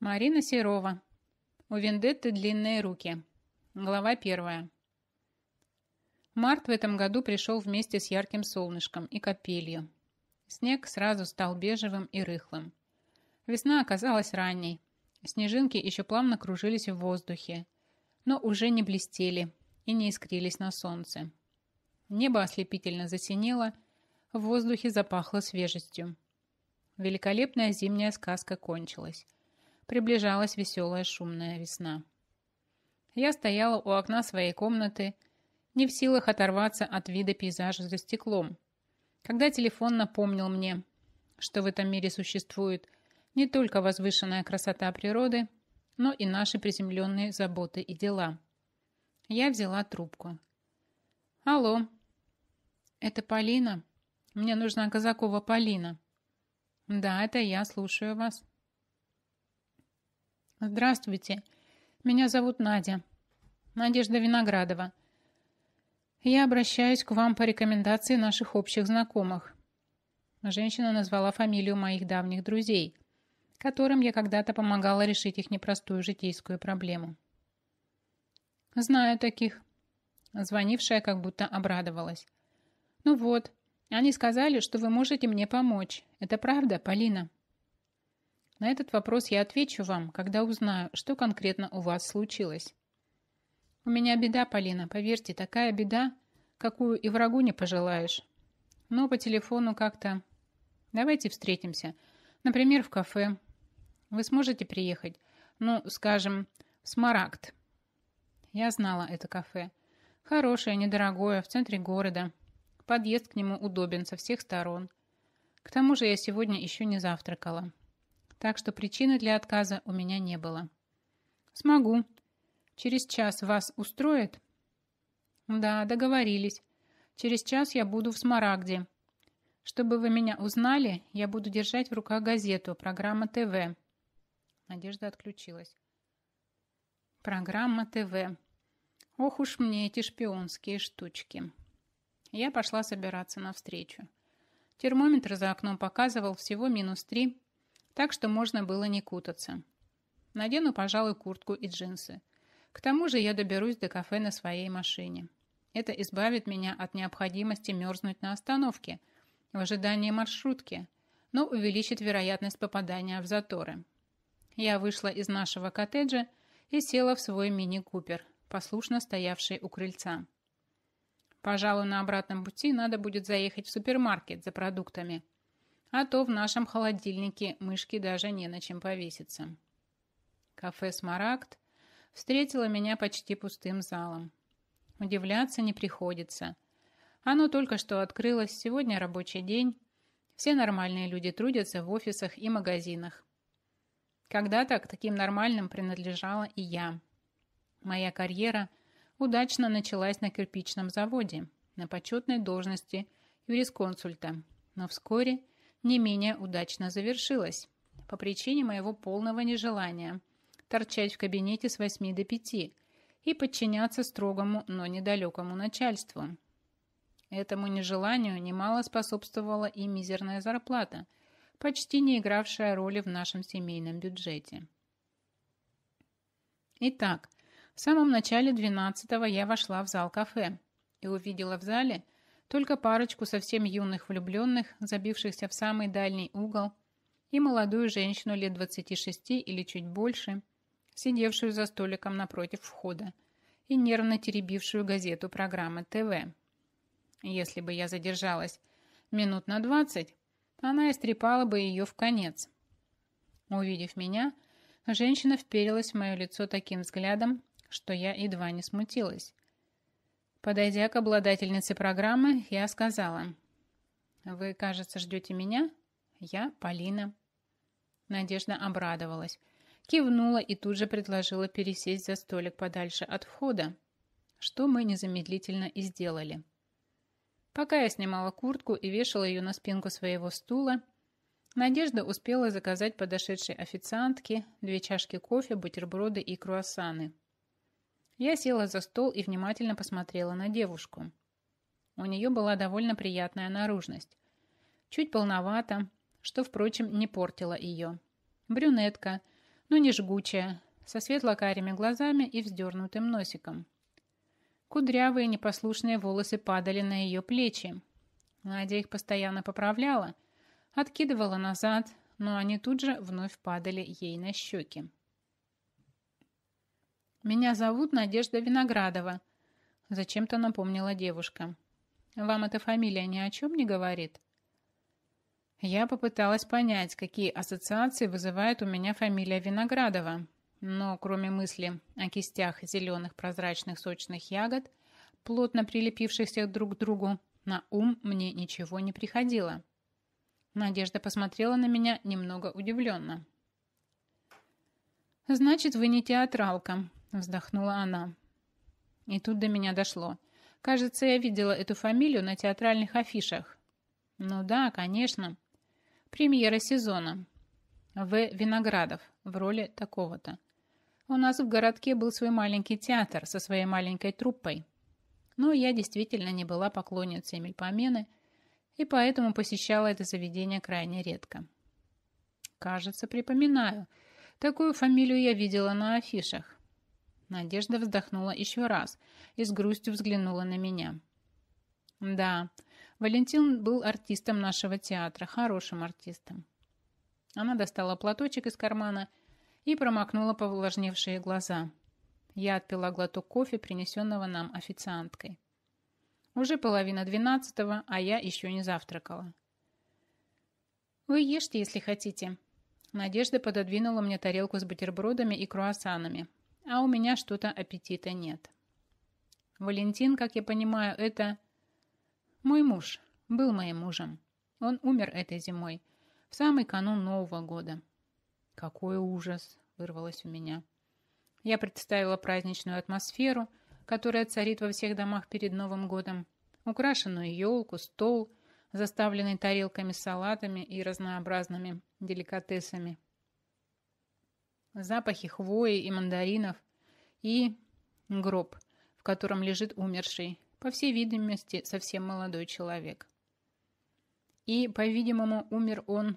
Марина Серова. У Вендетты длинные руки. Глава первая. Март в этом году пришел вместе с ярким солнышком и капелью. Снег сразу стал бежевым и рыхлым. Весна оказалась ранней. Снежинки еще плавно кружились в воздухе, но уже не блестели и не искрились на солнце. Небо ослепительно засинело, в воздухе запахло свежестью. Великолепная зимняя сказка кончилась приближалась веселая шумная весна. Я стояла у окна своей комнаты, не в силах оторваться от вида пейзажа за стеклом, когда телефон напомнил мне, что в этом мире существует не только возвышенная красота природы, но и наши приземленные заботы и дела. Я взяла трубку. «Алло, это Полина? Мне нужна Казакова Полина». «Да, это я, слушаю вас», Здравствуйте. Меня зовут Надя. Надежда Виноградова. Я обращаюсь к вам по рекомендации наших общих знакомых. Женщина назвала фамилию моих давних друзей, которым я когда-то помогала решить их непростую житейскую проблему. Знаю таких. Звонившая как будто обрадовалась. Ну вот, они сказали, что вы можете мне помочь. Это правда, Полина? На этот вопрос я отвечу вам, когда узнаю, что конкретно у вас случилось. У меня беда, Полина, поверьте, такая беда, какую и врагу не пожелаешь. Но по телефону как-то... Давайте встретимся. Например, в кафе. Вы сможете приехать? Ну, скажем, в Смарагд. Я знала это кафе. Хорошее, недорогое, в центре города. Подъезд к нему удобен со всех сторон. К тому же я сегодня еще не завтракала так что причины для отказа у меня не было. Смогу. Через час вас устроит? Да, договорились. Через час я буду в Смарагде. Чтобы вы меня узнали, я буду держать в руках газету «Программа ТВ». Надежда отключилась. Программа ТВ. Ох уж мне эти шпионские штучки. Я пошла собираться на встречу. Термометр за окном показывал всего минус три, так что можно было не кутаться. Надену, пожалуй, куртку и джинсы. К тому же я доберусь до кафе на своей машине. Это избавит меня от необходимости мерзнуть на остановке, в ожидании маршрутки, но увеличит вероятность попадания в заторы. Я вышла из нашего коттеджа и села в свой мини-купер, послушно стоявший у крыльца. Пожалуй, на обратном пути надо будет заехать в супермаркет за продуктами – а то в нашем холодильнике мышки даже не на чем повеситься. Кафе «Смарагд» встретило меня почти пустым залом. Удивляться не приходится. Оно только что открылось, сегодня рабочий день. Все нормальные люди трудятся в офисах и магазинах. Когда-то к таким нормальным принадлежала и я. Моя карьера удачно началась на кирпичном заводе, на почетной должности юрисконсульта, но вскоре – не менее удачно завершилась по причине моего полного нежелания торчать в кабинете с 8 до 5 и подчиняться строгому, но недалекому начальству. Этому нежеланию немало способствовала и мизерная зарплата, почти не игравшая роли в нашем семейном бюджете. Итак, в самом начале 12-го я вошла в зал кафе и увидела в зале – только парочку совсем юных влюбленных, забившихся в самый дальний угол, и молодую женщину лет 26 или чуть больше, сидевшую за столиком напротив входа и нервно теребившую газету программы ТВ. Если бы я задержалась минут на 20, она истрепала бы ее в конец. Увидев меня, женщина вперилась в мое лицо таким взглядом, что я едва не смутилась. Подойдя к обладательнице программы, я сказала. «Вы, кажется, ждете меня?» «Я Полина». Надежда обрадовалась. Кивнула и тут же предложила пересесть за столик подальше от входа, что мы незамедлительно и сделали. Пока я снимала куртку и вешала ее на спинку своего стула, Надежда успела заказать подошедшей официантке две чашки кофе, бутерброды и круассаны – я села за стол и внимательно посмотрела на девушку. У нее была довольно приятная наружность. Чуть полновато, что, впрочем, не портило ее. Брюнетка, но не жгучая, со светло-карими глазами и вздернутым носиком. Кудрявые непослушные волосы падали на ее плечи. Надя их постоянно поправляла, откидывала назад, но они тут же вновь падали ей на щеки. «Меня зовут Надежда Виноградова», — зачем-то напомнила девушка. «Вам эта фамилия ни о чем не говорит?» Я попыталась понять, какие ассоциации вызывает у меня фамилия Виноградова, но кроме мысли о кистях зеленых прозрачных сочных ягод, плотно прилепившихся друг к другу, на ум мне ничего не приходило. Надежда посмотрела на меня немного удивленно. «Значит, вы не театралка», Вздохнула она. И тут до меня дошло. Кажется, я видела эту фамилию на театральных афишах. Ну да, конечно. Премьера сезона. В. Виноградов в роли такого-то. У нас в городке был свой маленький театр со своей маленькой труппой. Но я действительно не была поклонницей Мельпомены и поэтому посещала это заведение крайне редко. Кажется, припоминаю. Такую фамилию я видела на афишах. Надежда вздохнула еще раз и с грустью взглянула на меня. «Да, Валентин был артистом нашего театра, хорошим артистом». Она достала платочек из кармана и промокнула повлажневшие глаза. Я отпила глоток кофе, принесенного нам официанткой. Уже половина двенадцатого, а я еще не завтракала. «Вы ешьте, если хотите». Надежда пододвинула мне тарелку с бутербродами и круассанами, а у меня что-то аппетита нет. Валентин, как я понимаю, это... Мой муж был моим мужем. Он умер этой зимой, в самый канун Нового года. Какой ужас, вырвалось у меня. Я представила праздничную атмосферу, которая царит во всех домах перед Новым годом, украшенную елку, стол, заставленный тарелками салатами и разнообразными деликатесами – запахи хвои и мандаринов и гроб, в котором лежит умерший, по всей видимости, совсем молодой человек. И, по-видимому, умер он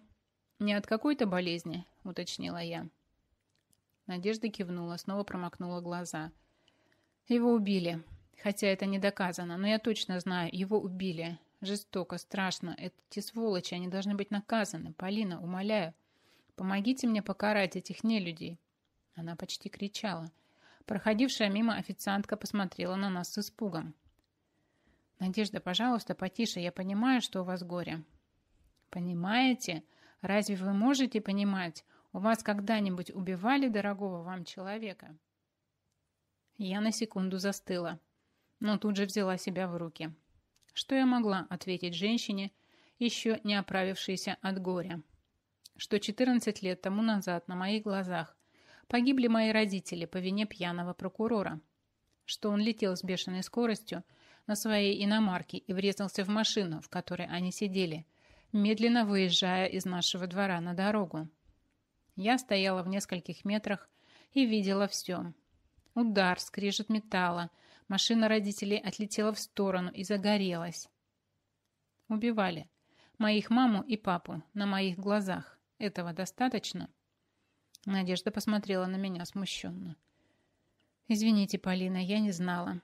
не от какой-то болезни, уточнила я. Надежда кивнула, снова промокнула глаза. Его убили. Хотя это не доказано, но я точно знаю, его убили. Жестоко, страшно. Эти сволочи, они должны быть наказаны. Полина, умоляю. Помогите мне покарать этих нелюдей!» Она почти кричала. Проходившая мимо официантка посмотрела на нас с испугом. «Надежда, пожалуйста, потише, я понимаю, что у вас горе». «Понимаете? Разве вы можете понимать? У вас когда-нибудь убивали дорогого вам человека?» Я на секунду застыла, но тут же взяла себя в руки. Что я могла ответить женщине, еще не оправившейся от горя? что 14 лет тому назад на моих глазах погибли мои родители по вине пьяного прокурора, что он летел с бешеной скоростью на своей иномарке и врезался в машину, в которой они сидели, медленно выезжая из нашего двора на дорогу. Я стояла в нескольких метрах и видела все. Удар, скрежет металла, машина родителей отлетела в сторону и загорелась. Убивали моих маму и папу на моих глазах. Этого достаточно?» Надежда посмотрела на меня смущенно. «Извините, Полина, я не знала».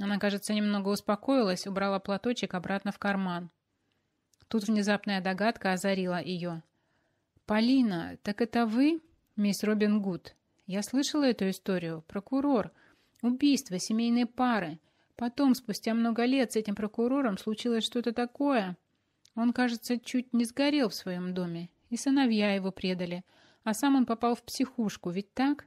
Она, кажется, немного успокоилась, убрала платочек обратно в карман. Тут внезапная догадка озарила ее. «Полина, так это вы, мисс Робин Гуд? Я слышала эту историю. Прокурор. Убийство семейной пары. Потом, спустя много лет, с этим прокурором случилось что-то такое. Он, кажется, чуть не сгорел в своем доме. И сыновья его предали. А сам он попал в психушку, ведь так?